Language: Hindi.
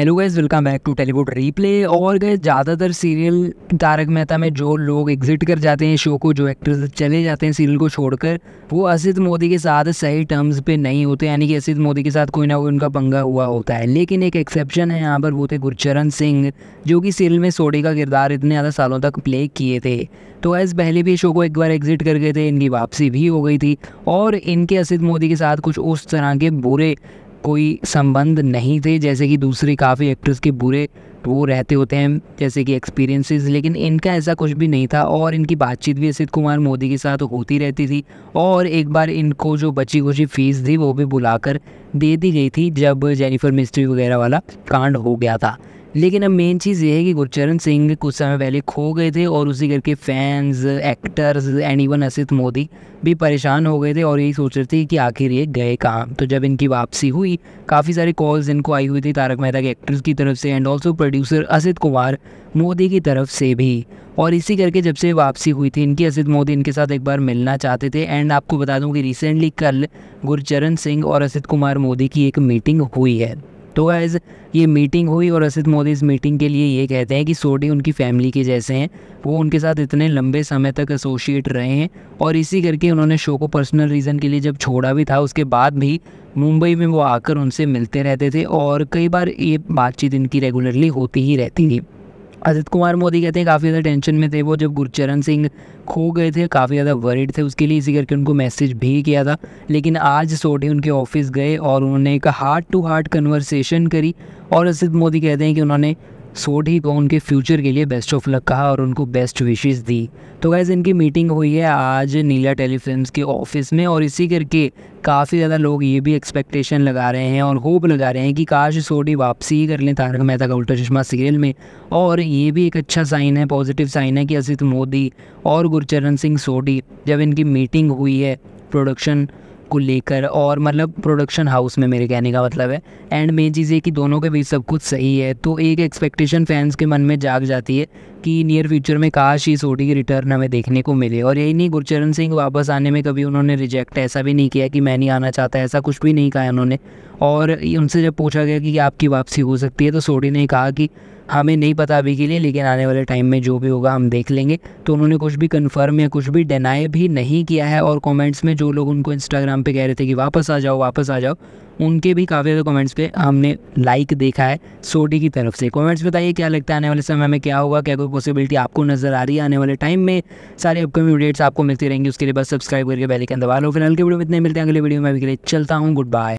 hello guys welcome back to Tellywood replay और गए ज़्यादातर सीरियल तारक मेहता में जो लोग एग्जिट कर जाते हैं शो को जो एक्टर्स चले जाते हैं सीरियल को छोड़कर वो असित मोदी के साथ सही टर्म्स पे नहीं होते यानी कि असित मोदी के साथ कोई ना कोई उनका पंगा हुआ होता है लेकिन एक एक्सेप्शन है यहाँ पर वो थे गुरचरण सिंह जो कि सीरियल में सोडी का किरदार इतने ज़्यादा सालों तक प्ले किए थे तो ऐस पहले भी शो को एक बार एग्जिट कर गए थे इनकी वापसी भी हो गई थी और इनके असित मोदी के साथ कुछ उस तरह के बुरे कोई संबंध नहीं थे जैसे कि दूसरे काफ़ी एक्टर्स के बुरे वो रहते होते हैं जैसे कि एक्सपीरियंसेस लेकिन इनका ऐसा कुछ भी नहीं था और इनकी बातचीत भी असित कुमार मोदी के साथ होती रहती थी और एक बार इनको जो बची खुची फीस थी वो भी बुलाकर दे दी गई थी जब जेनिफर मिस्ट्री वगैरह वाला कांड हो गया था लेकिन अब मेन चीज़ ये है कि गुरचरण सिंह कुछ समय पहले खो गए थे और उसी करके fans actors and even Asit Modi भी परेशान हो गए थे और यही सोच रहे थे कि आखिर ये गए कहाँ तो जब इनकी वापसी हुई काफ़ी सारे कॉल्स इनको आई हुई थी तारक मेहता के एक्टर्स की तरफ से and also producer Asit Kumar Modi की तरफ से भी और इसी करके जब से वापसी हुई थी इनकी असित मोदी इनके साथ एक बार मिलना चाहते थे एंड आपको बता दूं कि रिसेंटली कल गुरचरण सिंह और असित कुमार मोदी की एक मीटिंग हुई है तो गाइज़ ये मीटिंग हुई और असित मोदी इस मीटिंग के लिए ये कहते हैं कि सोडी उनकी फैमिली के जैसे हैं वो उनके साथ इतने लंबे समय तक एसोशिएट रहे हैं और इसी करके उन्होंने शो को पर्सनल रीज़न के लिए जब छोड़ा भी था उसके बाद भी मुंबई में वो आकर उनसे मिलते रहते थे और कई बार ये बातचीत इनकी रेगुलरली होती ही रहती थी अजित कुमार मोदी कहते हैं काफ़ी ज़्यादा टेंशन में थे वो जब गुरचरण सिंह खो गए थे काफ़ी ज़्यादा वरीड थे उसके लिए इसी करके उनको मैसेज भी किया था लेकिन आज सोटे उनके ऑफिस गए और उन्होंने एक हार्ट टू हार्ट कन्वर्सेशन करी और अजित मोदी कहते हैं कि उन्होंने सोडी को उनके फ्यूचर के लिए बेस्ट ऑफ लक कहा और उनको बेस्ट विशेज़ दी तो गैज़ इनकी मीटिंग हुई है आज नीला टेलीफिल्म के ऑफिस में और इसी करके काफ़ी ज़्यादा लोग ये भी एक्सपेक्टेशन लगा रहे हैं और होप लगा रहे हैं कि काश सोडी वापसी ही कर लें तारक मेहता का उल्टा चश्मा सीरियल में और ये भी एक अच्छा साइन है पॉजिटिव साइन है कि असित मोदी और गुरचरण सिंह सोडी जब इनकी मीटिंग हुई है प्रोडक्शन को लेकर और मतलब प्रोडक्शन हाउस में मेरे कहने का मतलब है एंड मेन चीज़ ये कि दोनों के बीच सब कुछ सही है तो एक एक्सपेक्टेशन फैंस के मन में जाग जाती है कि नियर फ्यूचर में काश इस की रिटर्न हमें देखने को मिले और यही नहीं गुरचरण सिंह वापस आने में कभी उन्होंने रिजेक्ट ऐसा भी नहीं किया कि मैं नहीं आना चाहता ऐसा कुछ भी नहीं कहा उन्होंने और उनसे जब पूछा गया कि आपकी वापसी हो सकती है तो सोडी ने कहा कि हमें नहीं पता अभी के लिए लेकिन आने वाले टाइम में जो भी होगा हम देख लेंगे तो उन्होंने कुछ भी कंफर्म या कुछ भी डिनाई भी नहीं किया है और कमेंट्स में जो लोग उनको इंस्टाग्राम पे कह रहे थे कि वापस आ जाओ वापस आ जाओ उनके भी काफ़ी ज़्यादा कमेंट्स पे हमने लाइक देखा है सोडी की तरफ से कमेंट्स बताइए क्या लगता है आने वाले समय में क्या होगा क्या कोई पॉसिबिलिटी आपको नज़र आ रही है आने वाले टाइम में सारे अपकमिंग अपडेट्स आपको मिलती रहेंगी उसके लिए बस सब्सक्राइब करके बेल दबा लो फिलहाल के वीडियो में इतने मिलते हैं अगले वीडियो में अभी के लिए चलता हूँ गुड बाय